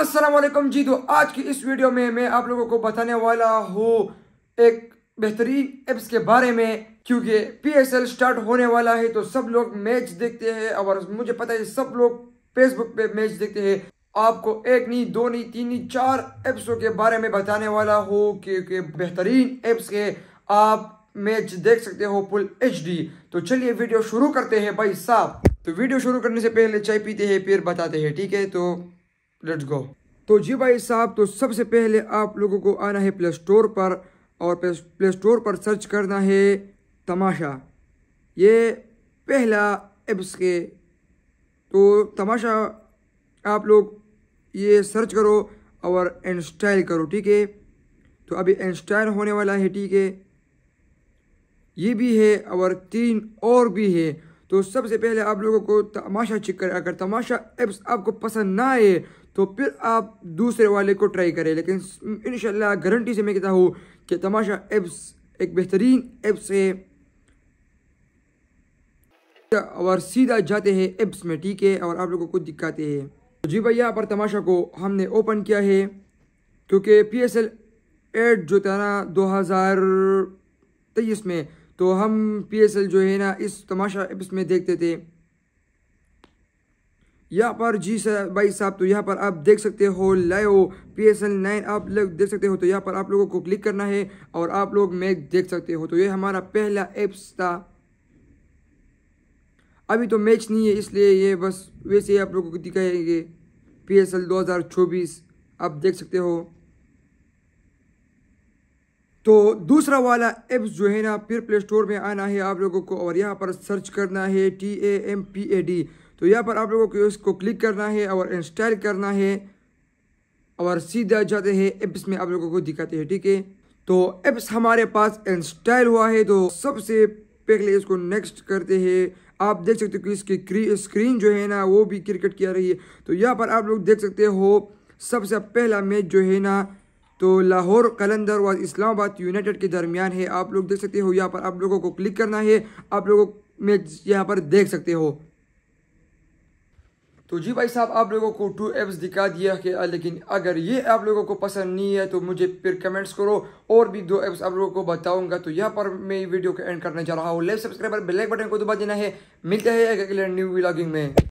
असलम जी तो आज की इस वीडियो में मैं आप लोगों को बताने वाला हूँ एक बेहतरीन एप्स के बारे में क्योंकि एल स्टार्ट होने वाला है तो सब लोग मैच देखते हैं और मुझे पता है सब लोग फेसबुक पे मैच देखते हैं आपको एक नहीं दो नहीं तीन नहीं चार एप्सों के बारे में बताने वाला हूँ क्योंकि बेहतरीन एप्स के आप मैच देख सकते हो फुल एच तो चलिए वीडियो शुरू करते हैं भाई साहब तो वीडियो शुरू करने से पहले चाय पीते हैं फिर बताते हैं ठीक है तो लेट्स गो तो जी भाई साहब तो सबसे पहले आप लोगों को आना है प्ले स्टोर पर और प्ले स्टोर पर सर्च करना है तमाशा ये पहला एप्स के तो तमाशा आप लोग ये सर्च करो और इंस्टॉल करो ठीक है तो अभी इंस्टॉल होने वाला है ठीक है ये भी है और तीन और भी है तो सबसे पहले आप लोगों को तमाशा चेक करें अगर तमाशा एप्स आपको पसंद ना आए तो फिर आप दूसरे वाले को ट्राई करें लेकिन इन गारंटी से मैं कहता हूँ कि तमाशा एप्स एक बेहतरीन एप्स है और सीधा जाते हैं एप्स में ठीक है और आप लोगों को दिखाते हैं जी भाई यहाँ पर तमाशा को हमने ओपन किया है क्योंकि पी एस एल एड जो था ना दो हज़ार तेईस में तो हम पीएसएल जो है ना इस तमाशा एप्स में देखते थे यहाँ पर जी सर भाई साहब तो यहाँ पर आप देख सकते हो live P S L nine आप लोग देख सकते हो तो यहाँ पर आप लोगों को क्लिक करना है और आप लोग मैच देख सकते हो तो ये हमारा पहला एप्स था अभी तो मैच नहीं है इसलिए ये बस वैसे ही आप लोगों को दिखाएंगे पी एस एल दो हज़ार चौबीस आप देख सकते हो तो दूसरा वाला एप्स जो है ना फिर प्ले स्टोर में आना है आप लोगों को और यहाँ पर सर्च करना है T A M P A D तो यहाँ पर आप लोगों को इसको क्लिक करना है और इंस्टॉल करना है और सीधा जाते हैं एप्स में आप लोगों को दिखाते हैं ठीक है तो एप्स हमारे पास इंस्टॉल हुआ है तो सबसे पहले इसको नेक्स्ट करते हैं आप देख सकते हो कि इसकी स्क्रीन जो है ना वो भी क्रिकेट की आ रही है तो यहाँ पर आप लोग देख सकते हो सबसे पहला मैच जो है ना तो लाहौर कलंदर और इस्लामाबाद यूनाइटेड के दरमियान है आप लोग देख सकते हो यहाँ पर आप लोगों को क्लिक करना है आप लोगों में यहाँ पर देख सकते हो तो जी भाई साहब आप लोगों को टू एप्स दिखा दिया कि लेकिन अगर ये आप लोगों को पसंद नहीं है तो मुझे फिर कमेंट्स करो और भी दो एप्स आप लोगों को बताऊंगा तो यहाँ पर मैं वीडियो को एंड करने जा रहा हूँ लेफ्ट सब्सक्राइबर बेल बटन को दबा देना है मिलते हैं अगले न्यू व्लॉगिंग में